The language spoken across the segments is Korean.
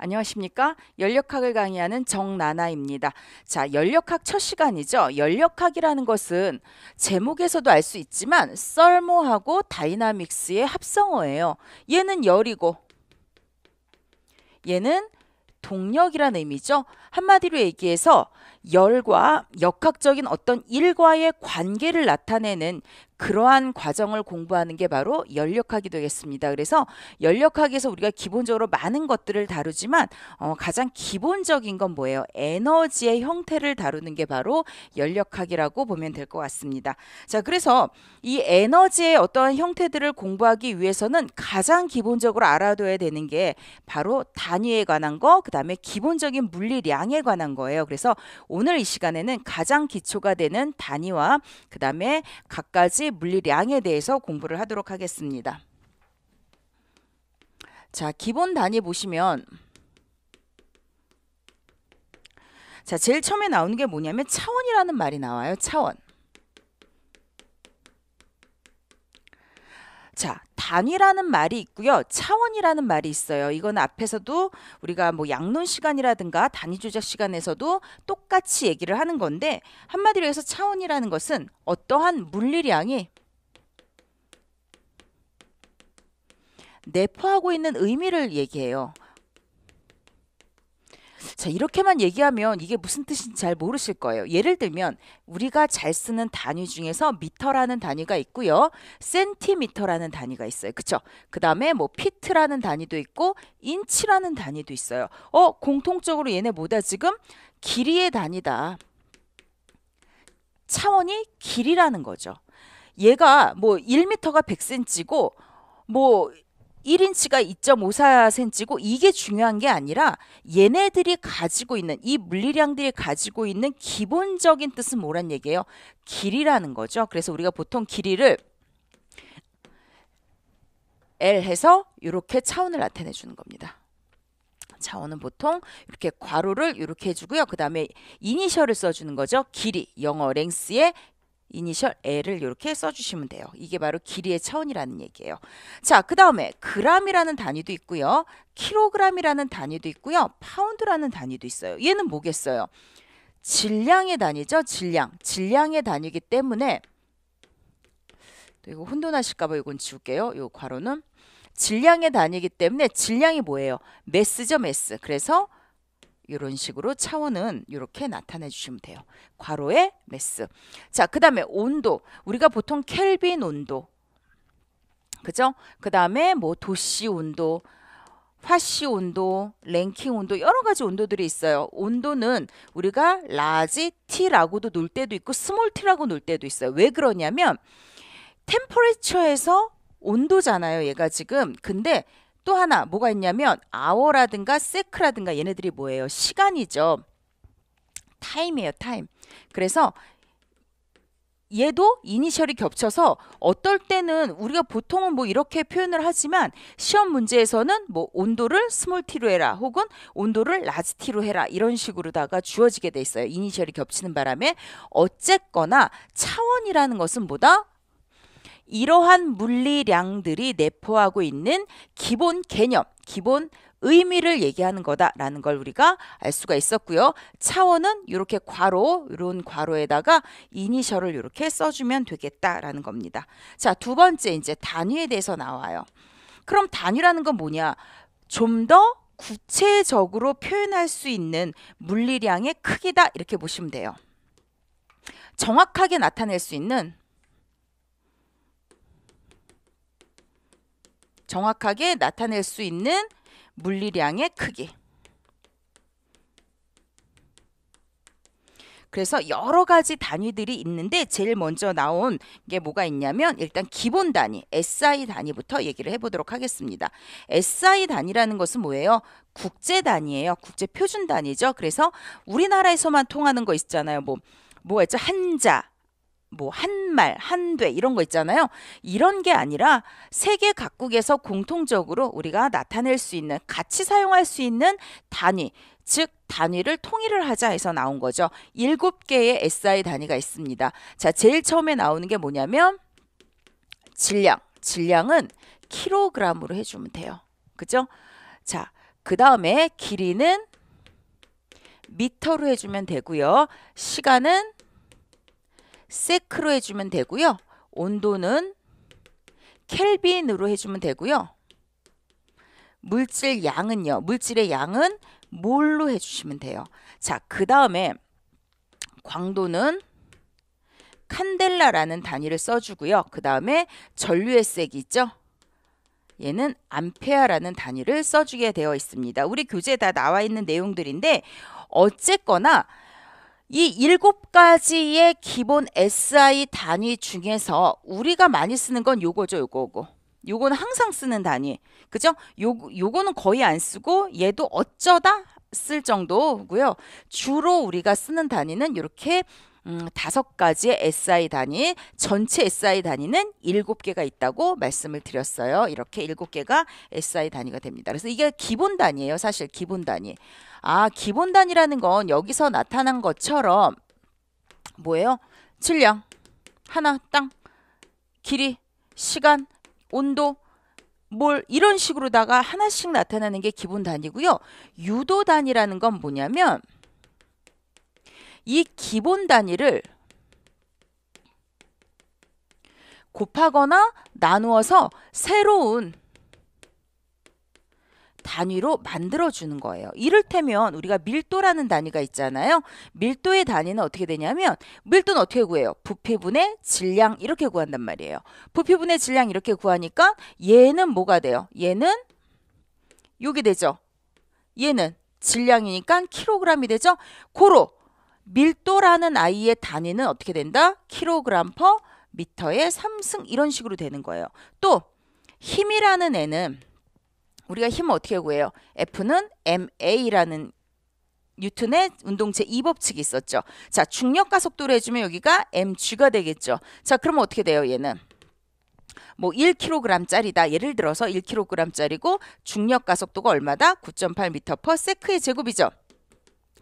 안녕하십니까? 연력학을 강의하는 정나나입니다. 자, 연력학 첫 시간이죠. 연력학이라는 것은 제목에서도 알 수 있지만 썰모하고 다이나믹스의 합성어예요. 얘는 열이고 얘는 동력이라는 의미죠. 한마디로 얘기해서 열과 역학적인 어떤 일과의 관계를 나타내는 그러한 과정을 공부하는 게 바로 열역학이 되겠습니다. 그래서 열역학에서 우리가 기본적으로 많은 것들을 다루지만 어, 가장 기본적인 건 뭐예요? 에너지의 형태를 다루는 게 바로 열역학이라고 보면 될 것 같습니다. 자, 그래서 이 에너지의 어떠한 형태들을 공부하기 위해서는 가장 기본적으로 알아둬야 되는 게 바로 단위에 관한 거, 그 다음에 기본적인 물리량, 양에 관한 거예요. 그래서 오늘 이 시간에는 가장 기초가 되는 단위와 그 다음에 각가지 물리량에 대해서 공부를 하도록 하겠습니다. 자, 기본 단위 보시면 자, 제일 처음에 나오는 게 뭐냐면 차원이라는 말이 나와요. 차원. 단위라는 말이 있고요. 차원이라는 말이 있어요. 이건 앞에서도 우리가 뭐 양론 시간이라든가 단위 조작 시간에서도 똑같이 얘기를 하는 건데 한마디로 해서 차원이라는 것은 어떠한 물리량이 내포하고 있는 의미를 얘기해요. 자, 이렇게만 얘기하면 이게 무슨 뜻인지 잘 모르실 거예요. 예를 들면 우리가 잘 쓰는 단위 중에서 미터라는 단위가 있고요. 센티미터라는 단위가 있어요. 그쵸? 그 다음에 뭐 피트라는 단위도 있고 인치라는 단위도 있어요. 어, 공통적으로 얘네 뭐다 지금? 길이의 단위다. 차원이 길이라는 거죠. 얘가 뭐 1m가 100cm고 뭐 1인치가 2.54cm고 이게 중요한 게 아니라 얘네들이 가지고 있는 이 물리량들이 가지고 있는 기본적인 뜻은 뭐란 얘기예요? 길이라는 거죠. 그래서 우리가 보통 길이를 L 해서 이렇게 차원을 나타내 주는 겁니다. 차원은 보통 이렇게 괄호를 이렇게 해주고요. 그 다음에 이니셜을 써주는 거죠. 길이 영어 랭스의 이니셜 L을 이렇게 써주시면 돼요. 이게 바로 길이의 차원이라는 얘기예요. 자, 그 다음에 그람이라는 단위도 있고요. 킬로그램이라는 단위도 있고요. 파운드라는 단위도 있어요. 얘는 뭐겠어요? 질량의 단위죠. 질량. 질량의 단위이기 때문에 또 이거 혼돈하실까 봐 이건 지울게요. 이 괄호는 질량의 단위이기 때문에 질량이 뭐예요? 매스죠, 매스. 그래서 이런 식으로 차원은 이렇게 나타내 주시면 돼요. 괄호에 매스. 자, 그 다음에 온도. 우리가 보통 켈빈 온도. 그죠? 그 다음에 뭐 도시 온도, 화씨 온도, 랭킹 온도 여러 가지 온도들이 있어요. 온도는 우리가 라지 T라고도 놀 때도 있고 스몰 T라고 놀 때도 있어요. 왜 그러냐면 템퍼레처에서 온도잖아요. 얘가 지금. 근데 또 하나 뭐가 있냐면 아워라든가 세크라든가 얘네들이 뭐예요? 시간이죠. 타임이에요, 타임. 그래서 얘도 이니셜이 겹쳐서 어떨 때는 우리가 보통은 뭐 이렇게 표현을 하지만 시험 문제에서는 뭐 온도를 스몰 t로 해라 혹은 온도를 라지 t로 해라 이런 식으로다가 주어지게 돼 있어요. 이니셜이 겹치는 바람에 어쨌거나 차원이라는 것은 뭐다? 이러한 물리량들이 내포하고 있는 기본 개념, 기본 의미를 얘기하는 거다라는 걸 우리가 알 수가 있었고요. 차원은 이렇게 괄호, 이런 괄호에다가 이니셜을 이렇게 써주면 되겠다라는 겁니다. 자, 두 번째 이제 단위에 대해서 나와요. 그럼 단위라는 건 뭐냐? 좀 더 구체적으로 표현할 수 있는 물리량의 크기다 이렇게 보시면 돼요. 정확하게 나타낼 수 있는 정확하게 나타낼 수 있는 물리량의 크기. 그래서 여러 가지 단위들이 있는데 제일 먼저 나온 게 뭐가 있냐면 일단 기본 단위 SI 단위부터 얘기를 해보도록 하겠습니다. SI 단위라는 것은 뭐예요? 국제 단위예요. 국제 표준 단위죠. 그래서 우리나라에서만 통하는 거 있잖아요. 뭐뭐였죠 한자, 뭐 한 말, 한되 이런 거 있잖아요. 이런 게 아니라 세계 각국에서 공통적으로 우리가 나타낼 수 있는 같이 사용할 수 있는 단위, 즉 단위를 통일을 하자 해서 나온 거죠. 일곱 개의 SI 단위가 있습니다. 자, 제일 처음에 나오는 게 뭐냐면 질량. 질량은 키로그램으로 해주면 돼요. 그죠? 자, 그 다음에 길이는 미터로 해주면 되고요. 시간은 세크로 해주면 되고요. 온도는 켈빈으로 해주면 되고요. 물질 양은요. 물질의 양은 몰로 해주시면 돼요. 자, 그 다음에 광도는 칸델라라는 단위를 써주고요. 그 다음에 전류의 색이 있죠. 얘는 암페아라는 단위를 써주게 되어 있습니다. 우리 교재에 다 나와 있는 내용들인데 어쨌거나 이 일곱 가지의 기본 SI 단위 중에서 우리가 많이 쓰는 건 요거죠, 요거고. 요거는 항상 쓰는 단위. 그죠? 요, 요거는 거의 안 쓰고 얘도 어쩌다 쓸 정도고요. 주로 우리가 쓰는 단위는 이렇게 음, 다섯 가지의 SI 단위, 전체 SI 단위는 일곱 개가 있다고 말씀을 드렸어요. 이렇게 일곱 개가 SI 단위가 됩니다. 그래서 이게 기본 단위예요. 사실 기본 단위. 아, 기본단이라는 건 여기서 나타난 것처럼 뭐예요? 질량, 하나, 땅, 길이, 시간, 온도, 뭘 이런 식으로다가 하나씩 나타나는 게 기본 단위고요. 유도 단위라는 건 뭐냐면 이 기본 단위를 곱하거나 나누어서 새로운 단위로 만들어주는 거예요. 이를테면 우리가 밀도라는 단위가 있잖아요. 밀도의 단위는 어떻게 되냐면 밀도는 어떻게 구해요? 부피분의 질량 이렇게 구한단 말이에요. 부피분의 질량 이렇게 구하니까 얘는 뭐가 돼요? 얘는 요게 되죠. 얘는 질량이니까 킬로그램이 되죠. 고로 밀도라는 아이의 단위는 어떻게 된다? 킬로그램 퍼 미터의 삼승 이런 식으로 되는 거예요. 또 힘이라는 애는 우리가 힘을 어떻게 구해요? F는 ma라는 뉴턴의 운동체 2법칙이 있었죠. 자, 중력과 속도를 해주면 여기가 mg가 되겠죠. 자, 그럼 어떻게 돼요? 얘는 뭐 1kg짜리다. 예를 들어서 1kg짜리고 중력과 속도가 얼마다? 9.8m/s의 제곱이죠.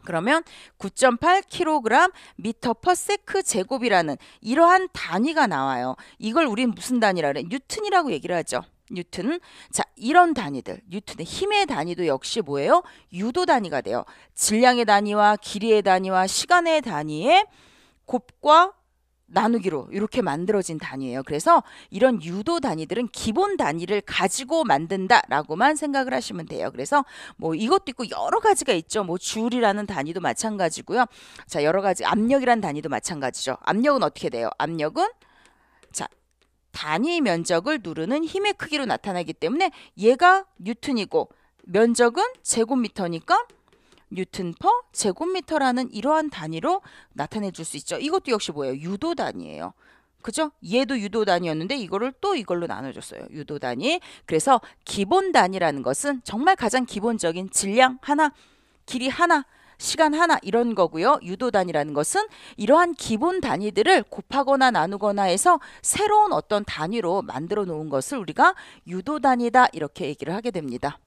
그러면 9.8kg m s 제곱이라는 이러한 단위가 나와요. 이걸 우리는 무슨 단위라 그래? 뉴턴이라고 얘기를 하죠. 뉴튼. 자, 이런 단위들, 뉴튼의 힘의 단위도 역시 뭐예요? 유도 단위가 돼요. 질량의 단위와 길이의 단위와 시간의 단위의 곱과 나누기로 이렇게 만들어진 단위예요. 그래서 이런 유도 단위들은 기본 단위를 가지고 만든다라고만 생각을 하시면 돼요. 그래서 뭐 이것도 있고 여러 가지가 있죠. 뭐 줄이라는 단위도 마찬가지고요. 자, 여러 가지 압력이란 단위도 마찬가지죠. 압력은 어떻게 돼요? 압력은 단위 면적을 누르는 힘의 크기로 나타나기 때문에 얘가 뉴튼이고 면적은 제곱미터니까 뉴튼퍼 제곱미터라는 이러한 단위로 나타내 줄 수 있죠. 이것도 역시 뭐예요? 유도 단위예요. 그죠? 얘도 유도 단위였는데 이거를 또 이걸로 나눠줬어요. 유도 단위. 그래서 기본 단위라는 것은 정말 가장 기본적인 질량 하나, 길이 하나, 시간 하나 이런 거고요. 유도단이라는 것은 이러한 기본 단위들을 곱하거나 나누거나 해서 새로운 어떤 단위로 만들어 놓은 것을 우리가 유도단이다 이렇게 얘기를 하게 됩니다.